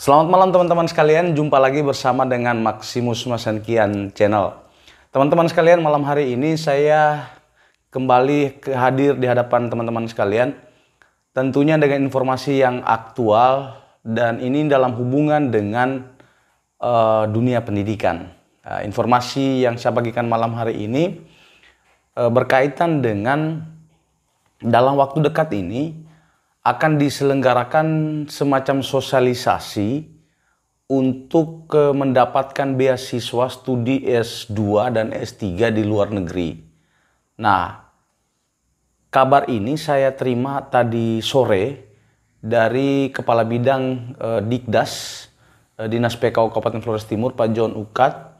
Selamat malam teman-teman sekalian, jumpa lagi bersama dengan Maximus Masenkian Channel. Teman-teman sekalian, malam hari ini saya kembali hadir di hadapan teman-teman sekalian. Tentunya dengan informasi yang aktual dan ini dalam hubungan dengan uh, dunia pendidikan. Uh, informasi yang saya bagikan malam hari ini uh, berkaitan dengan dalam waktu dekat ini akan diselenggarakan semacam sosialisasi untuk eh, mendapatkan beasiswa studi S2 dan S3 di luar negeri. Nah, kabar ini saya terima tadi sore dari Kepala Bidang eh, Dikdas eh, Dinas PKU Kabupaten Flores Timur Pak John Ukat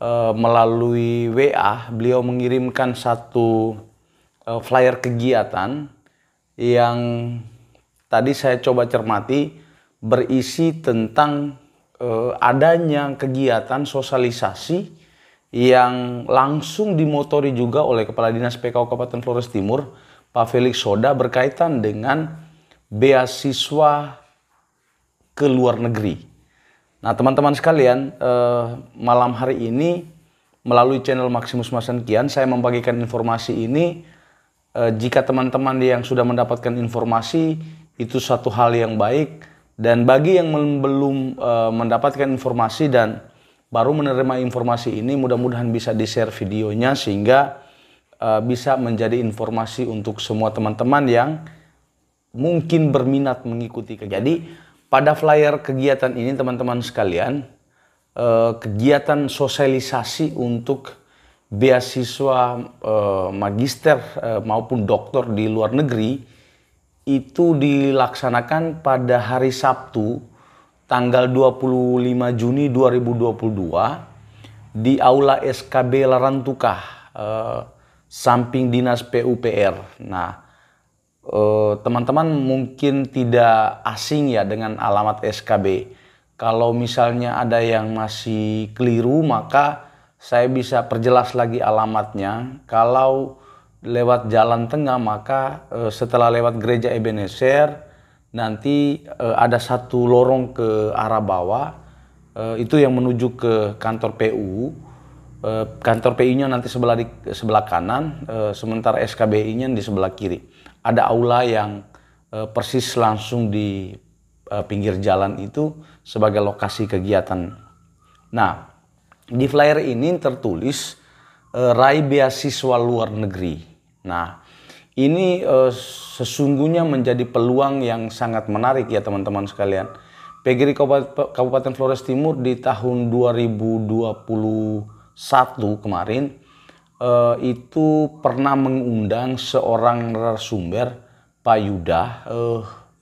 eh, melalui WA beliau mengirimkan satu eh, flyer kegiatan yang tadi saya coba cermati berisi tentang eh, adanya kegiatan sosialisasi yang langsung dimotori juga oleh Kepala Dinas PKO Kabupaten Flores Timur, Pak Felix Soda berkaitan dengan beasiswa ke luar negeri. Nah, teman-teman sekalian, eh, malam hari ini melalui channel Maximus Masan saya membagikan informasi ini Eh, jika teman-teman yang sudah mendapatkan informasi itu satu hal yang baik dan bagi yang belum eh, mendapatkan informasi dan baru menerima informasi ini mudah-mudahan bisa di-share videonya sehingga eh, bisa menjadi informasi untuk semua teman-teman yang mungkin berminat mengikuti. Jadi pada flyer kegiatan ini teman-teman sekalian kegiatan sosialisasi untuk beasiswa uh, magister uh, maupun doktor di luar negeri itu dilaksanakan pada hari Sabtu tanggal 25 Juni 2022 di aula SKB Larantuka uh, samping Dinas PUPR. Nah, teman-teman uh, mungkin tidak asing ya dengan alamat SKB. Kalau misalnya ada yang masih keliru maka saya bisa perjelas lagi alamatnya. Kalau lewat jalan tengah maka e, setelah lewat gereja Ebenezer nanti e, ada satu lorong ke arah bawah e, itu yang menuju ke kantor PU kantor PU-nya nanti sebelah di sebelah kanan sementara SKBI-nya di sebelah kiri ada aula yang persis langsung di pinggir jalan itu sebagai lokasi kegiatan nah di flyer ini tertulis uh, raih beasiswa luar negeri. Nah, ini uh, sesungguhnya menjadi peluang yang sangat menarik ya teman-teman sekalian. PGRI Kabupaten Flores Timur di tahun 2021 kemarin eh, itu pernah mengundang seorang narasumber Pak Yuda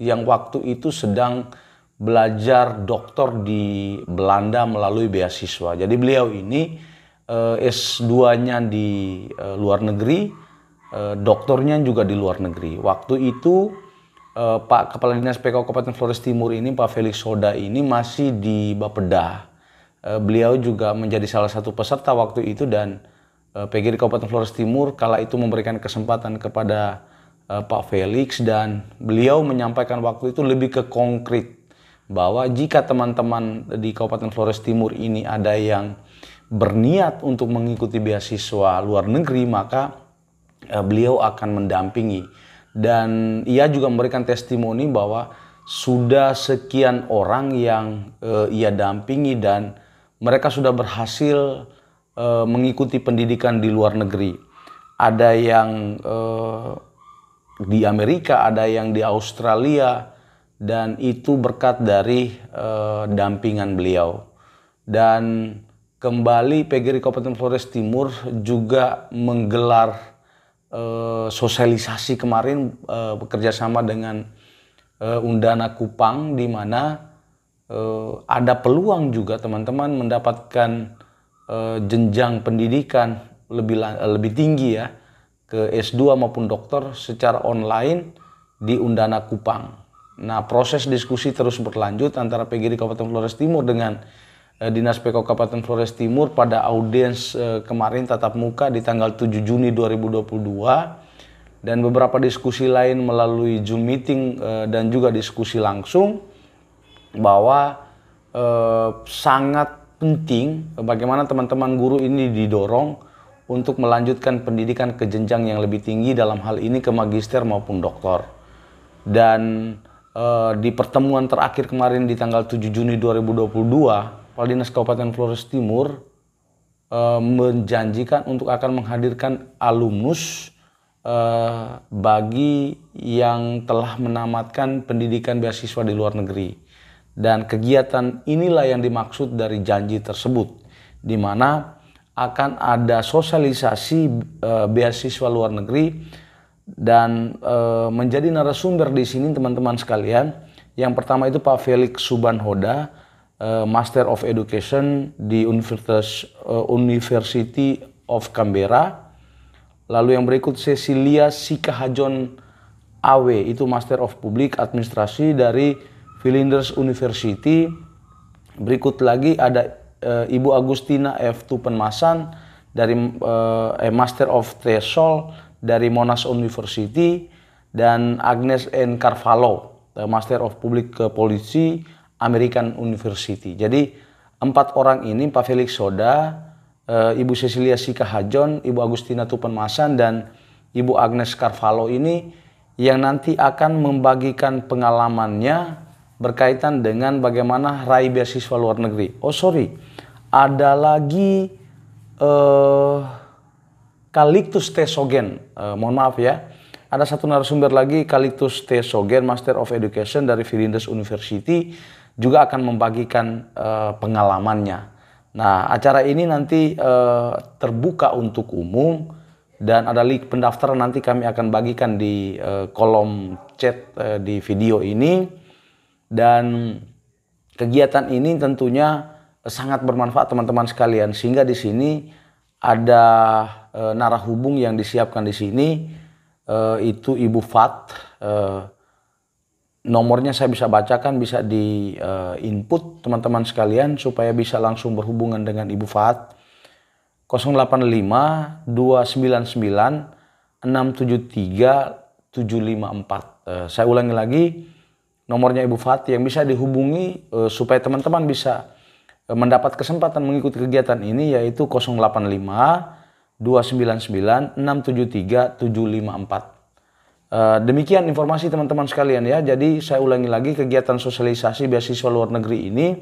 yang waktu itu sedang belajar doktor di Belanda melalui beasiswa. Jadi beliau ini eh, S2-nya di eh, luar negeri, eh, doktornya juga di luar negeri. Waktu itu eh, Pak Kepala Dinas PKO Kabupaten Flores Timur ini Pak Felix Soda ini masih di Bapeda. Eh, beliau juga menjadi salah satu peserta waktu itu dan eh, PGRI Kabupaten Flores Timur kala itu memberikan kesempatan kepada eh, Pak Felix dan beliau menyampaikan waktu itu lebih ke konkret bahwa jika teman-teman di Kabupaten Flores Timur ini ada yang berniat untuk mengikuti beasiswa luar negeri, maka eh, beliau akan mendampingi. Dan ia juga memberikan testimoni bahwa sudah sekian orang yang eh, ia dampingi dan mereka sudah berhasil eh, mengikuti pendidikan di luar negeri. Ada yang di Amerika, ada yang di Australia, dan itu berkat dari uh, dampingan beliau. Dan kembali PGRI Kabupaten Flores Timur juga menggelar uh, sosialisasi kemarin uh, eh, bekerja sama dengan uh, Undana Kupang di mana uh, ada peluang juga teman-teman mendapatkan uh, jenjang pendidikan lebih lebih tinggi ya ke S2 maupun dokter secara online di Undana Kupang. Nah, proses diskusi terus berlanjut antara PGRI Kabupaten Flores Timur dengan eh, Dinas PK Kabupaten Flores Timur pada audiens eh, kemarin tatap muka di tanggal 7 Juni 2022 dan beberapa diskusi lain melalui Zoom meeting eh, dan juga diskusi langsung bahwa eh, sangat penting bagaimana teman-teman guru ini didorong untuk melanjutkan pendidikan ke jenjang yang lebih tinggi dalam hal ini ke magister maupun doktor. Dan Eh, di pertemuan terakhir kemarin di tanggal 7 Juni 2022, Kepala Dinas Kabupaten Flores Timur uh, menjanjikan untuk akan menghadirkan alumnus uh, bagi yang telah menamatkan pendidikan beasiswa di luar negeri. Dan kegiatan inilah yang dimaksud dari janji tersebut, di mana akan ada sosialisasi uh, beasiswa luar negeri dan e, menjadi narasumber di sini teman-teman sekalian. Yang pertama itu Pak Felix Subanhoda, e, eh, Master of Education di Universitas e, eh, University of Canberra. Lalu yang berikut Cecilia Sikahajon AW, itu Master of Public Administrasi dari Flinders University. Berikut lagi ada e, Ibu Agustina F. Tupenmasan dari e, Master of Threshold dari Monash University dan Agnes N. Carvalho, The Master of Public Policy American University. Jadi empat orang ini Pak Felix Soda, eh, Ibu Cecilia Sikahajon, Ibu Agustina Tupenmasan, dan Ibu Agnes Carvalho ini yang nanti akan membagikan pengalamannya berkaitan dengan bagaimana raih beasiswa luar negeri. Oh sorry, ada lagi eh, Kaliktus Tesogen. Uh, eh, mohon maaf ya. Ada satu narasumber lagi, Kaliktus Tesogen, Master of Education dari Filindes University, juga akan membagikan uh, pengalamannya. Nah, acara ini nanti eh, terbuka untuk umum dan ada link pendaftaran nanti kami akan bagikan di kolom chat di video ini. Dan kegiatan ini tentunya sangat bermanfaat teman-teman sekalian sehingga di sini ada e, eh, narah hubung yang disiapkan di sini e, itu Ibu Fat. E, nomornya saya bisa bacakan bisa di e, input teman-teman sekalian supaya bisa langsung berhubungan dengan Ibu Fat. 085 299 673 754. E, saya ulangi lagi nomornya Ibu Fat yang bisa dihubungi e, supaya teman-teman bisa Eh, mendapat kesempatan mengikuti kegiatan ini yaitu 085 299 673 754. Demikian informasi teman-teman sekalian ya. Jadi saya ulangi lagi kegiatan sosialisasi beasiswa luar negeri ini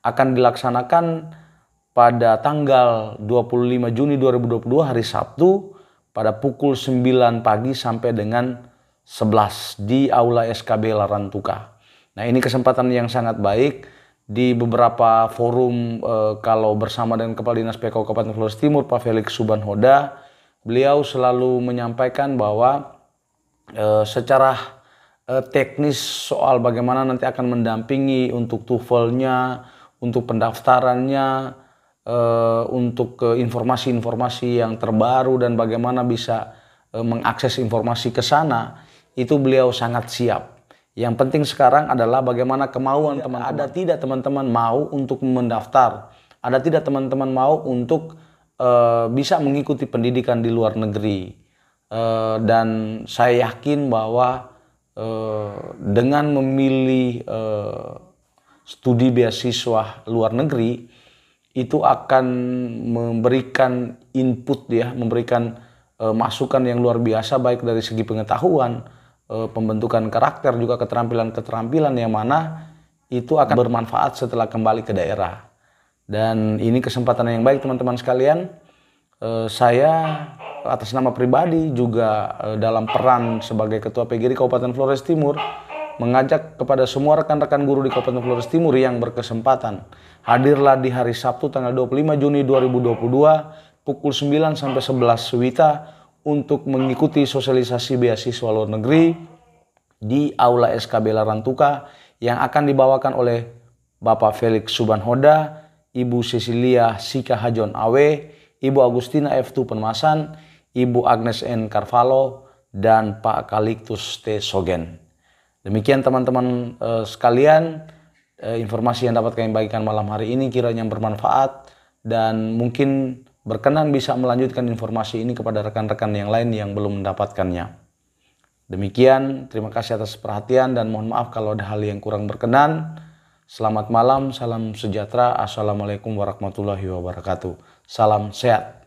akan dilaksanakan pada tanggal 25 Juni 2022 hari Sabtu pada pukul 9 pagi sampai dengan 11 di Aula SKB Larantuka. Nah ini kesempatan yang sangat baik di beberapa forum e, kalau bersama dengan Kepala Dinas PKO Kabupaten Flores Timur Pak Felix Subanhoda beliau selalu menyampaikan bahwa e, secara e, teknis soal bagaimana nanti akan mendampingi untuk tuvelnya, untuk pendaftarannya, e, untuk informasi-informasi yang terbaru dan bagaimana bisa e, mengakses informasi ke sana, itu beliau sangat siap yang penting sekarang adalah bagaimana kemauan iya, teman-teman. Ada tidak teman-teman mau untuk mendaftar? Ada tidak teman-teman mau untuk uh, bisa mengikuti pendidikan di luar negeri? Uh, dan saya yakin bahwa uh, dengan memilih studi beasiswa luar negeri itu akan memberikan input ya, memberikan masukan yang luar biasa baik dari segi pengetahuan Eh, pembentukan karakter juga keterampilan-keterampilan yang mana itu akan bermanfaat setelah kembali ke daerah. Dan ini kesempatan yang baik teman-teman sekalian. Eh, saya atas nama pribadi juga eh, dalam peran sebagai Ketua PGRI Kabupaten Flores Timur mengajak kepada semua rekan-rekan guru di Kabupaten Flores Timur yang berkesempatan. Hadirlah di hari Sabtu tanggal 25 Juni 2022 pukul 9 sampai 11 Wita untuk mengikuti sosialisasi beasiswa luar negeri di Aula SKB Larantuka yang akan dibawakan oleh Bapak Felix Subanhoda, Ibu Cecilia Sika Hajon Awe, Ibu Agustina F. Penmasan, Ibu Agnes N. Carvalho, dan Pak Kaliktus T. Sogen. Demikian teman-teman eh, sekalian eh, informasi yang dapat kami bagikan malam hari ini kiranya bermanfaat dan mungkin berkenan bisa melanjutkan informasi ini kepada rekan-rekan yang lain yang belum mendapatkannya. Demikian, terima kasih atas perhatian dan mohon maaf kalau ada hal yang kurang berkenan. Selamat malam, salam sejahtera, assalamualaikum warahmatullahi wabarakatuh. Salam sehat.